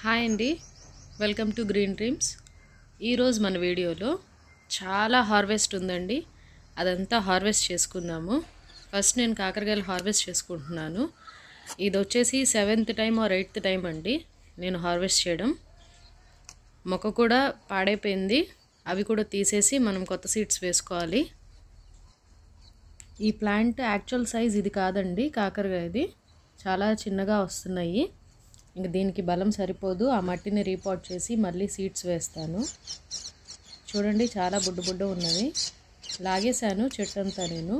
Hi అండి welcome to green dreams ఈరోజు మన వీడియోలో చాలా హార్వెస్ట్ ఉందండి అదంతా హార్వెస్ట్ చేసుకుందాము ఫస్ట్ నేను కాకరకాయలు హార్వెస్ట్ చేసుకుంటున్నాను ఇది వచ్చేసి seventh time or eighth time అండి నేను హార్వెస్ట్ చేయడం మొక్క కూడా పాడైపోయింది అవి కూడా తీసేసి మనం కొత్త సీడ్స్ వేసుకోవాలి ఈ ప్లాంట్ యాక్చువల్ సైజ్ ఇది కాదండి కాకరకాయది చాలా చిన్నగా వస్తున్నాయి ఇంక దీనికి బలం సరిపోదు ఆ మట్టిని రీపాట్ చేసి మళ్ళీ సీడ్స్ వేస్తాను చూడండి చాలా బుడ్డు బుడ్డ ఉన్నవి లాగేశాను చెట్టు అంతా నేను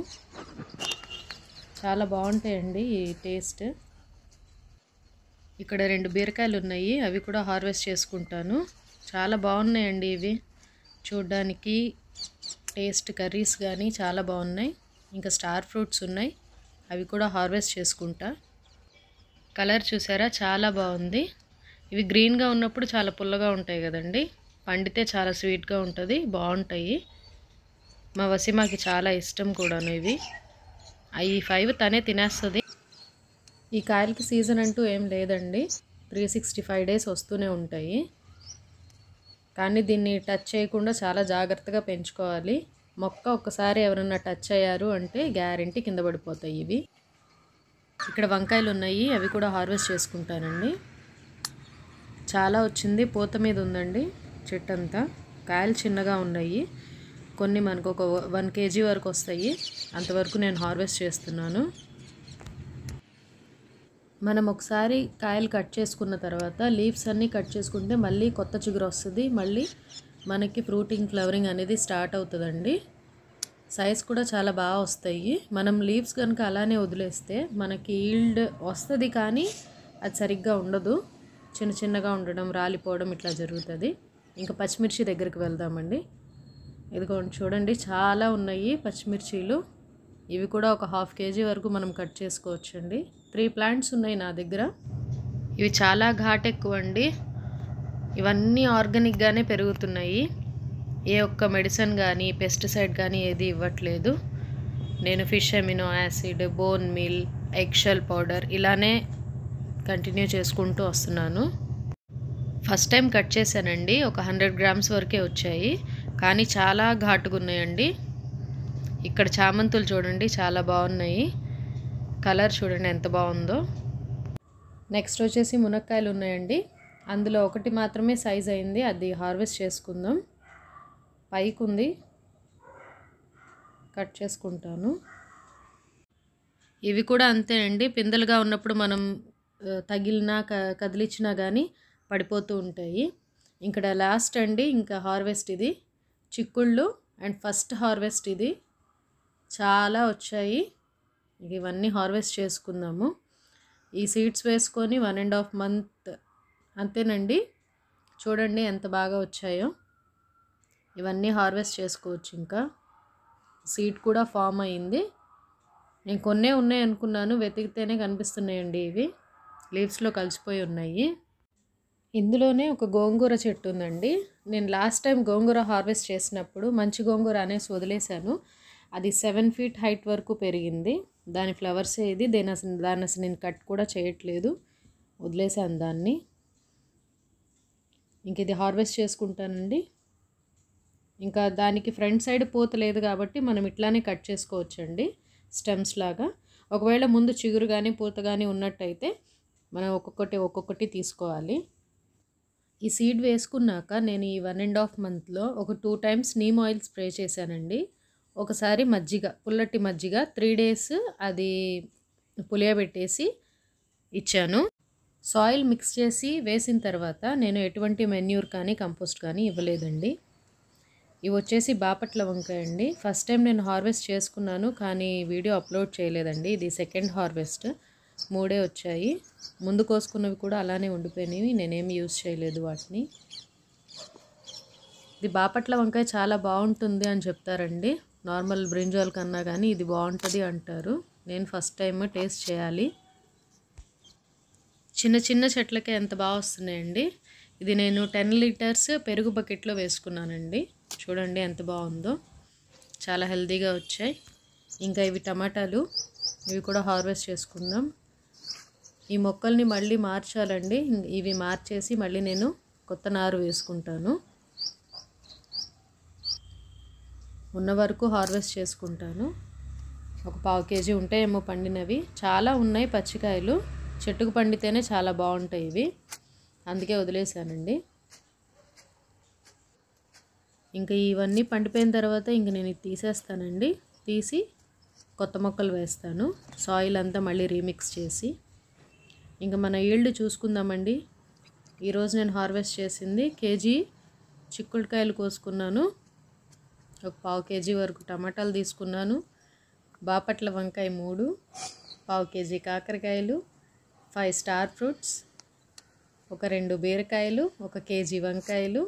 చాలా బాగుంటాయండి ఈ టేస్ట్ ఇక్కడ రెండు బీరకాయలు ఉన్నాయి అవి కూడా హార్వెస్ట్ చేసుకుంటాను చాలా బాగున్నాయండి ఇవి చూడ్డానికి టేస్ట్ కర్రీస్ కానీ చాలా బాగున్నాయి ఇంకా స్టార్ ఫ్రూట్స్ ఉన్నాయి అవి కూడా హార్వెస్ట్ చేసుకుంటా కలర్ చూసారా చాలా బాగుంది ఇవి గ్రీన్గా ఉన్నప్పుడు చాలా పుల్లగా ఉంటాయి కదండి పండితే చాలా స్వీట్గా ఉంటుంది బాగుంటాయి మా వసిమాకి చాలా ఇష్టం కూడాను ఇవి ఈ ఫైవ్ తనే తినేస్తుంది ఈ కాయలకి సీజన్ అంటూ ఏం లేదండి త్రీ సిక్స్టీ ఫైవ్ డేస్ వస్తూనే ఉంటాయి కానీ దీన్ని టచ్ చేయకుండా చాలా జాగ్రత్తగా పెంచుకోవాలి మొక్క ఒక్కసారి ఎవరన్నా టచ్ అయ్యారు అంటే గ్యారంటీ కింద పడిపోతాయి ఇవి ఇక్కడ వంకాయలు ఉన్నాయి అవి కూడా హార్వెస్ట్ చేసుకుంటానండి చాలా వచ్చింది పూత మీద ఉందండి చెట్టు అంతా కాయలు చిన్నగా ఉన్నాయి కొన్ని మనకు ఒక వన్ కేజీ వరకు వస్తాయి అంతవరకు నేను హార్వెస్ట్ చేస్తున్నాను మనం ఒకసారి కాయలు కట్ చేసుకున్న తర్వాత లీవ్స్ అన్నీ కట్ చేసుకుంటే మళ్ళీ కొత్త చిగురు వస్తుంది మళ్ళీ మనకి ఫ్రూటింగ్ ఫ్లవరింగ్ అనేది స్టార్ట్ అవుతుందండి సైజ్ కూడా చాలా బాగా వస్తాయి మనం లీవ్స్ కనుక అలానే వదిలేస్తే మనకి ఈల్డ్ వస్తుంది కానీ అది సరిగ్గా ఉండదు చిన్న చిన్నగా ఉండడం రాలిపోవడం ఇట్లా జరుగుతుంది ఇంకా పచ్చిమిర్చి దగ్గరికి వెళ్దామండి ఇదిగోండి చూడండి చాలా ఉన్నాయి పచ్చిమిర్చీలు ఇవి కూడా ఒక హాఫ్ కేజీ వరకు మనం కట్ చేసుకోవచ్చండి త్రీ ప్లాంట్స్ ఉన్నాయి నా దగ్గర ఇవి చాలా ఘాట్ ఎక్కువ అండి ఇవన్నీ ఆర్గానిక్గానే పెరుగుతున్నాయి ఏ ఒక్క మెడిసిన్ కానీ పెస్టిసైడ్ కానీ ఏది ఇవ్వట్లేదు నేను fish amino acid bone meal eggshell powder ఇలానే కంటిన్యూ చేసుకుంటూ వస్తున్నాను ఫస్ట్ టైం కట్ చేశానండి ఒక హండ్రెడ్ గ్రామ్స్ వరకే వచ్చాయి కానీ చాలా ఘాటుగా ఉన్నాయండి ఇక్కడ చామంతులు చూడండి చాలా బాగున్నాయి కలర్ చూడండి ఎంత బాగుందో నెక్స్ట్ వచ్చేసి మునక్కాయలు ఉన్నాయండి అందులో ఒకటి మాత్రమే సైజ్ అయింది అది హార్వెస్ట్ చేసుకుందాం పైకి ఉంది కట్ చేసుకుంటాను ఇవి కూడా అంతే అండి పిందెలుగా ఉన్నప్పుడు మనం తగిలినా క కదిలిచ్చినా కానీ పడిపోతూ ఉంటాయి ఇక్కడ లాస్ట్ అండి ఇంకా హార్వెస్ట్ ఇది చిక్కుళ్ళు అండ్ ఫస్ట్ హార్వెస్ట్ ఇది చాలా వచ్చాయి ఇవన్నీ హార్వెస్ట్ చేసుకుందాము ఈ సీడ్స్ వేసుకొని వన్ అండ్ హాఫ్ మంత్ అంతేనండి చూడండి ఎంత బాగా వచ్చాయో ఇవన్నీ హార్వెస్ట్ చేసుకోవచ్చు ఇంకా సీడ్ కూడా ఫామ్ అయింది నేను కొన్నే ఉన్నాయి అనుకున్నాను వెతికితేనే కనిపిస్తున్నాయండి ఇవి లీవ్స్లో కలిసిపోయి ఉన్నాయి ఇందులోనే ఒక గోంగూర చెట్టు ఉందండి నేను లాస్ట్ టైం గోంగూర హార్వెస్ట్ చేసినప్పుడు మంచి గోంగూర అనేసి వదిలేశాను అది సెవెన్ ఫీట్ హైట్ వరకు పెరిగింది దాని ఫ్లవర్సే ఇది దేని అసలు దాని అసలు నేను కట్ కూడా చేయట్లేదు వదిలేశాను దాన్ని ఇంక ఇది హార్వెస్ట్ చేసుకుంటానండి ఇంకా దానికి ఫ్రంట్ సైడ్ పూత లేదు కాబట్టి మనం ఇట్లానే కట్ చేసుకోవచ్చండి స్టెమ్స్ లాగా ఒకవేళ ముందు చిగురు కానీ పూత కానీ ఉన్నట్టయితే మనం ఒక్కొక్కటి ఒక్కొక్కటి తీసుకోవాలి ఈ సీడ్ వేసుకున్నాక నేను ఈ వన్ అండ్ హాఫ్ మంత్లో ఒక two times neem oil spray చేశానండి ఒకసారి మజ్జిగ పుల్లటి మజ్జిగ త్రీ డేస్ అది పులియబెట్టేసి ఇచ్చాను సాయిల్ మిక్స్ చేసి వేసిన తర్వాత నేను ఎటువంటి మెన్యూర్ కానీ కంపోస్ట్ కానీ ఇవ్వలేదండి ఇవి వచ్చేసి బాపట్ల వంకాయ అండి ఫస్ట్ టైం నేను హార్వెస్ట్ చేసుకున్నాను కానీ వీడియో అప్లోడ్ చేయలేదండి ఇది సెకండ్ హార్వెస్ట్ మూడే వచ్చాయి ముందు కోసుకున్నవి కూడా అలానే ఉండిపోయినవి నేనేమి యూజ్ చేయలేదు వాటిని ఇది బాపట్ల వంకాయ చాలా బాగుంటుంది అని చెప్తారండి నార్మల్ బ్రింజాల్ కన్నా కానీ ఇది బాగుంటుంది అంటారు నేను ఫస్ట్ టైం టేస్ట్ చేయాలి చిన్న చిన్న చెట్లకే ఎంత బాగా వస్తున్నాయండి ఇది నేను టెన్ లీటర్స్ పెరుగు బకెట్లో వేసుకున్నానండి చూడండి ఎంత బాగుందో చాలా హెల్దీగా వచ్చాయి ఇంకా ఇవి టమాటాలు ఇవి కూడా హార్వెస్ట్ చేసుకుందాం ఈ మొక్కల్ని మళ్ళీ మార్చాలండి ఇవి మార్చేసి మళ్ళీ నేను కొత్త నారు వేసుకుంటాను ఉన్న వరకు హార్వెస్ట్ చేసుకుంటాను ఒక పావు కేజీ ఉంటాయేమో పండినవి చాలా ఉన్నాయి పచ్చికాయలు చెట్టుకు పండితేనే చాలా బాగుంటాయి ఇవి అందుకే వదిలేశానండి ఇంకా ఇవన్నీ పండిపోయిన తర్వాత ఇంక నేను ఇది తీసేస్తానండి తీసి కొత్త మొక్కలు వేస్తాను సాయిల్ అంతా మళ్ళీ రీమిక్స్ చేసి ఇంకా మన ఈల్డ్ చూసుకుందామండి ఈరోజు నేను హార్వెస్ట్ చేసింది కేజీ చిక్కుడుకాయలు కోసుకున్నాను ఒక పావు కేజీ వరకు టమాటాలు తీసుకున్నాను బాపట్ల వంకాయ మూడు పావు కేజీ కాకరకాయలు ఫైవ్ స్టార్ ఫ్రూట్స్ ఒక రెండు బీరకాయలు ఒక కేజీ వంకాయలు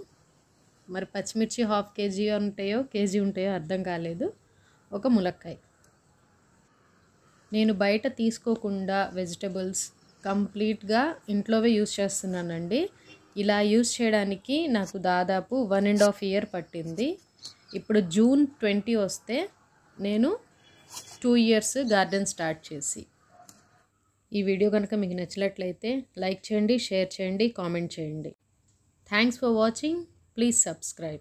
మరి పచ్చిమిర్చి హాఫ్ కేజీ ఉంటాయో కేజీ ఉంటాయో అర్థం కాలేదు ఒక ములక్కాయ నేను బయట తీసుకోకుండా వెజిటబుల్స్ కంప్లీట్గా ఇంట్లోవే యూస్ చేస్తున్నానండి ఇలా యూస్ చేయడానికి నాకు దాదాపు వన్ అండ్ హాఫ్ ఇయర్ పట్టింది ఇప్పుడు జూన్ ట్వంటీ వస్తే నేను టూ ఇయర్స్ గార్డెన్ స్టార్ట్ చేసి ఈ వీడియో కనుక మీకు నచ్చినట్లయితే లైక్ చేయండి షేర్ చేయండి కామెంట్ చేయండి thanks for watching Please subscribe.